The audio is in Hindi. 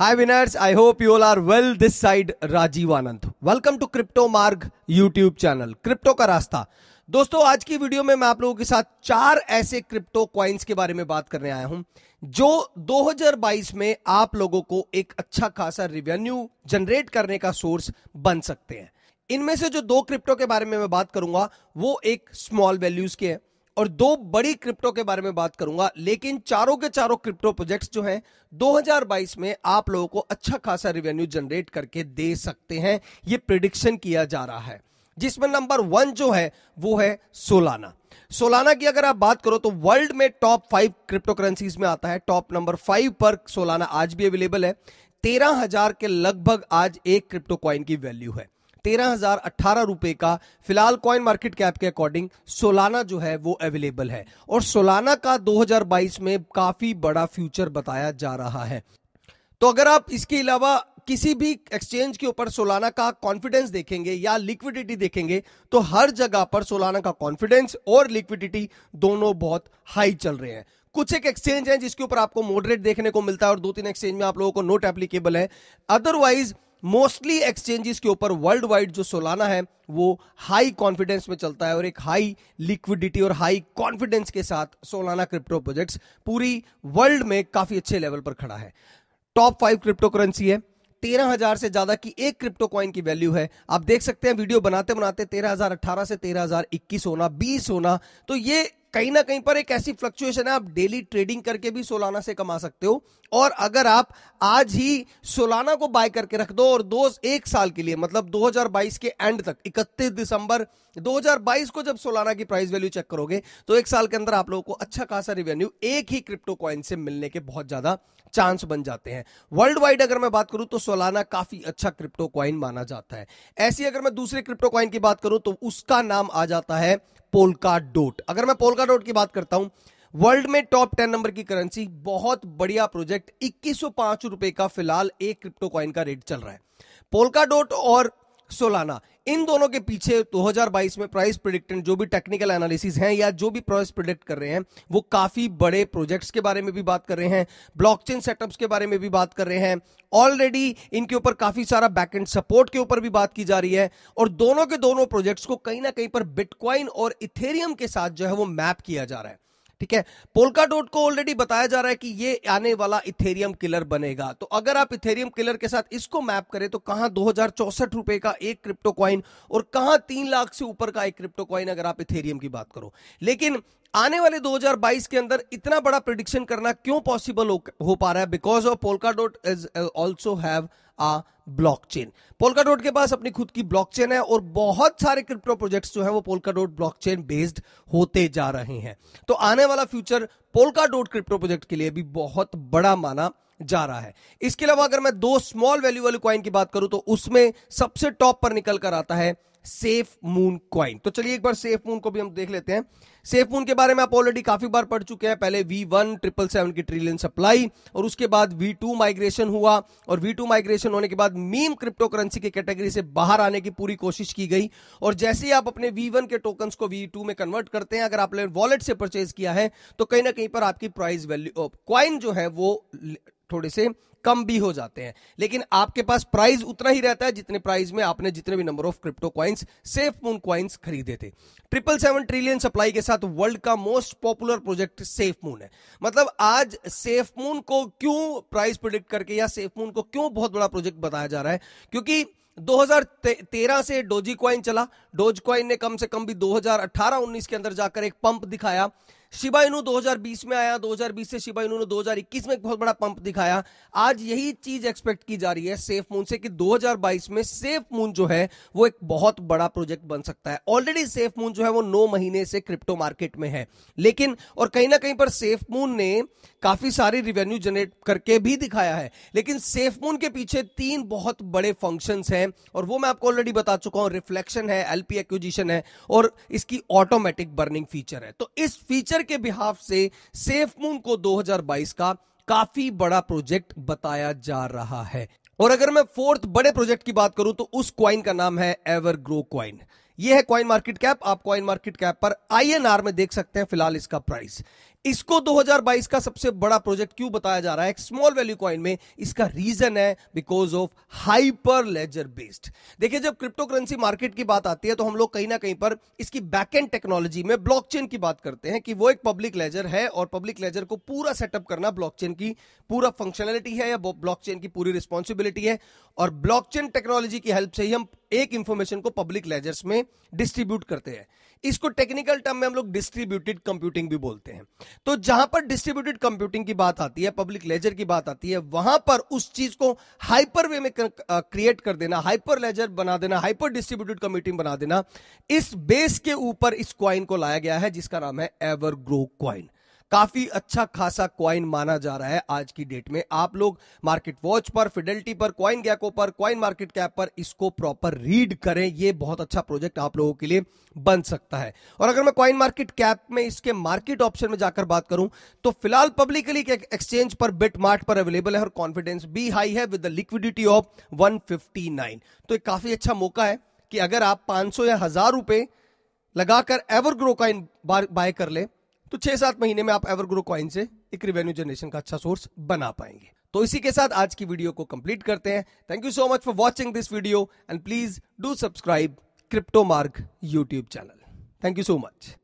Hi winners, I hope you all are well. This side Rajiv Anand. Welcome to Crypto Marg YouTube channel. Crypto का रास्ता दोस्तों आज की वीडियो में मैं आप लोगों के साथ चार ऐसे क्रिप्टो क्वाइंस के बारे में बात करने आया हूं जो 2022 में आप लोगों को एक अच्छा खासा रिवेन्यू जनरेट करने का सोर्स बन सकते हैं इनमें से जो दो क्रिप्टो के बारे में मैं बात करूंगा वो एक स्मॉल वैल्यूज के हैं और दो बड़ी क्रिप्टो के बारे में बात करूंगा लेकिन चारों के चारों क्रिप्टो प्रोजेक्ट्स जो हैं 2022 में आप लोगों को अच्छा खासा रिवेन्यू जनरेट करके दे सकते हैं ये प्रिडिक्शन किया जा रहा है जिसमें नंबर वन जो है वो है सोलाना सोलाना की अगर आप बात करो तो वर्ल्ड में टॉप फाइव क्रिप्टो करेंसीज में आता है टॉप नंबर फाइव पर सोलाना आज भी अवेलेबल है तेरह हजार के लगभग आज एक क्रिप्टो क्वाइन की वैल्यू है तेरह रुपए का फिलहाल कॉइन मार्केट कैप के अकॉर्डिंग सोलाना जो है वो अवेलेबल है और सोलाना का 2022 में काफी बड़ा फ्यूचर बताया जा रहा है तो अगर आप इसके अलावा किसी भी एक्सचेंज के ऊपर सोलाना का कॉन्फिडेंस देखेंगे या लिक्विडिटी देखेंगे तो हर जगह पर सोलाना का कॉन्फिडेंस और लिक्विडिटी दोनों बहुत हाई चल रहे हैं कुछ एक एक्सचेंज है जिसके ऊपर आपको मॉडरेट देखने को मिलता है और दो तीन एक्सचेंज में आप लोगों को नोट एप्लीकेबल है अदरवाइज मोस्टली एक्सचेंजेस के ऊपर वर्ल्ड वाइड जो सोलाना है वो हाई कॉन्फिडेंस में चलता है और एक हाई लिक्विडिटी और हाई कॉन्फिडेंस के साथ सोलाना क्रिप्टो प्रोजेक्ट्स पूरी वर्ल्ड में काफी अच्छे लेवल पर खड़ा है टॉप फाइव क्रिप्टो करेंसी है तेरह हजार से ज्यादा की एक क्रिप्टो कॉइन की वैल्यू है आप देख सकते हैं वीडियो बनाते बनाते तेरह हजार अठारह से तेरह हजार इक्कीस होना बीस होना तो ये कहीं ना कहीं पर एक ऐसी फ्लक्चुएशन है आप डेली ट्रेडिंग करके भी सोलाना से कमा सकते हो और अगर आप आज ही सोलाना को बाय करके रख दो और दो एक साल के लिए मतलब 2022 के एंड तक 31 दिसंबर 2022 को जब सोलाना की प्राइस वैल्यू चेक करोगे तो एक साल के अंदर आप लोगों को अच्छा खासा रिवेन्यू एक ही क्रिप्टो क्वाइन से मिलने के बहुत ज्यादा चांस बन जाते हैं वर्ल्ड वाइड अगर मैं बात करूं तो सोलाना काफी अच्छा क्रिप्टो क्वाइन माना जाता है ऐसी अगर मैं दूसरे क्रिप्टो क्वाइन की बात करूं तो उसका नाम आ जाता है पोलका डोट अगर मैं पोलका डोट की बात करता हूं वर्ल्ड में टॉप टेन नंबर की करेंसी बहुत बढ़िया प्रोजेक्ट इक्कीस रुपए का फिलहाल एक क्रिप्टो कॉइन का रेट चल रहा है पोलका डोट और सोलाना इन दोनों के पीछे 2022 में प्राइस प्रोडिक्टन जो भी टेक्निकल एनालिसिस हैं या जो भी प्राइस प्रोडिक्ट कर रहे हैं वो काफ़ी बड़े प्रोजेक्ट्स के बारे में भी बात कर रहे हैं ब्लॉकचेन सेटअप्स के बारे में भी बात कर रहे हैं ऑलरेडी इनके ऊपर काफ़ी सारा बैक एंड सपोर्ट के ऊपर भी बात की जा रही है और दोनों के दोनों प्रोजेक्ट्स को कहीं ना कहीं पर बिटकॉइन और इथेरियम के साथ जो है वो मैप किया जा रहा है ठीक है पोलका डॉट को ऑलरेडी बताया जा रहा है कि ये आने वाला इथेरियम किलर बनेगा तो अगर आप इथेरियम किलर के साथ इसको मैप करें तो कहां दो रुपए का एक क्रिप्टो कॉइन और कहां तीन लाख से ऊपर का एक क्रिप्टो कॉइन अगर आप इथेरियम की बात करो लेकिन आने वाले 2022 के अंदर इतना बड़ा प्रिडिक्शन करना क्यों पॉसिबल हो, हो पा रहा है because of Polka is also have a blockchain Polka के पास अपनी खुद की ब्लॉकचेन है और बहुत सारे क्रिप्टो प्रोजेक्ट्स जो है वो पोलका ब्लॉक ब्लॉकचेन बेस्ड होते जा रहे हैं तो आने वाला फ्यूचर पोलका क्रिप्टो प्रोजेक्ट के लिए भी बहुत बड़ा माना जा रहा है इसके अलावा अगर मैं दो स्मॉल वैल्यू वाली क्वाइन की बात करूं तो उसमें सबसे टॉप पर निकल कर आता है सेफ मून क्वाइन तो चलिए एक बार सेफ मून को भी हम देख लेते हैं सेफ मून के बारे में आप ऑलरेडी काफी बार पढ़ चुके हैं पहले वी वन ट्रिपल सेवन की ट्रिलियन सप्लाई और उसके बाद वी टू माइग्रेशन हुआ और वी टू माइग्रेशन होने के बाद मीम क्रिप्टो करेंसी की कैटेगरी से बाहर आने की पूरी कोशिश की गई और जैसे ही आप अपने वी वन के टोकन को वी टू में कन्वर्ट करते हैं अगर आपने वॉलेट से परचेज किया है तो कहीं ना कहीं पर आपकी प्राइस वैल्यू क्वाइन जो है वो थोड़े से कम भी हो जाते हैं लेकिन आपके पास प्राइस उतना ही रहता है जितने प्राइस में आपने जितने भी number of crypto coins SafeMoon coins खरीदे थे ट्रिपल सेवन ट्रिलियन सप्लाई के साथ वर्ल्ड का most popular project SafeMoon है मतलब आज सेफ मून को क्यों प्राइस प्रोडिक्ट करके या सेफ मून को क्यों बहुत बड़ा प्रोजेक्ट बताया जा रहा है क्योंकि 2013 से डोजी क्वाइन चला डोज क्वाइन ने कम से कम भी 2018-19 के अंदर जाकर एक पंप दिखाया शिबा इनू 2020 में आया 2020 से शिबा इनू ने 2021 में एक बहुत बड़ा पंप दिखाया आज यही चीज एक्सपेक्ट की जा रही है सेफ मून से कि 2022 में सेफ मून जो है वो एक बहुत बड़ा प्रोजेक्ट बन सकता है ऑलरेडी सेफ मून जो है वो नौ महीने से क्रिप्टो मार्केट में है लेकिन और कहीं ना कहीं पर सेफ मून ने काफी सारी रिवेन्यू जनरेट करके भी दिखाया है लेकिन सेफ मून के पीछे तीन बहुत बड़े फंक्शन है और वो मैं आपको ऑलरेडी बता चुका हूं रिफ्लेक्शन है एलपी एक्विजिशन है और इसकी ऑटोमेटिक बर्निंग फीचर है तो इस फीचर के बिहाफ से सेफ मून को 2022 का काफी बड़ा प्रोजेक्ट बताया जा रहा है और अगर मैं फोर्थ बड़े प्रोजेक्ट की बात करूं तो उस क्वाइन का नाम है एवर ग्रो क्वाइन यह है क्वाइन मार्केट कैप आप क्वाइन मार्केट कैप पर आईएनआर में देख सकते हैं फिलहाल इसका प्राइस इसको 2022 का सबसे बड़ा प्रोजेक्ट क्यों बताया जा रहा है स्मॉल वैल्यू कॉइन में इसका रीजन है because of Hyperledger based देखिए जब क्रिप्टो करेंसी मार्केट की बात आती है तो हम लोग कहीं ना कहीं पर इसकी बैकएंड टेक्नोलॉजी में ब्लॉकचेन की बात करते हैं कि वो एक पब्लिक लेजर है और पब्लिक लेजर को पूरा सेटअप करना ब्लॉकचेन की पूरा फंक्शनैलिटी है या ब्लॉकचेन की पूरी रिस्पॉन्सिबिलिटी है और ब्लॉकचेन टेक्नोलॉजी की हेल्प से ही हम एक इंफॉर्मेशन को पब्लिक लेजर्स में डिस्ट्रीब्यूट करते हैं इसको टेक्निकल टर्म में हम लोग डिस्ट्रीब्यूटेड कंप्यूटिंग भी बोलते हैं तो जहां पर डिस्ट्रीब्यूटेड कंप्यूटिंग की बात आती है पब्लिक लेजर की बात आती है वहां पर उस चीज को हाइपर वे में क्रिएट कर देना हाइपर लेजर बना देना हाइपर डिस्ट्रीब्यूटेड कंप्यूटिंग बना देना इस बेस के ऊपर इस क्वाइन को लाया गया है जिसका नाम है एवर ग्रो क्वाइन काफी अच्छा खासा क्वाइन माना जा रहा है आज की डेट में आप लोग मार्केट वॉच पर फिडेलिटी पर क्वाइन गैको पर क्वाइन मार्केट कैप पर इसको प्रॉपर रीड करें यह बहुत अच्छा प्रोजेक्ट आप लोगों के लिए बन सकता है और अगर मैं क्वाइन मार्केट कैप में इसके मार्केट ऑप्शन में जाकर बात करूं तो फिलहाल पब्लिकली एक्सचेंज पर बिट मार्ट पर अवेलेबल है और कॉन्फिडेंस भी हाई है विद लिक्विडिटी ऑफ वन तो एक काफी अच्छा मौका है कि अगर आप पांच या हजार रुपए लगाकर एवरग्रो का बाय कर ले तो छह सात महीने में आप एवरग्रो क्वाइन से एक रिवेन्यू जनरेशन का अच्छा सोर्स बना पाएंगे तो इसी के साथ आज की वीडियो को कंप्लीट करते हैं thank you so much for watching this video and please do subscribe crypto Marg YouTube channel thank you so much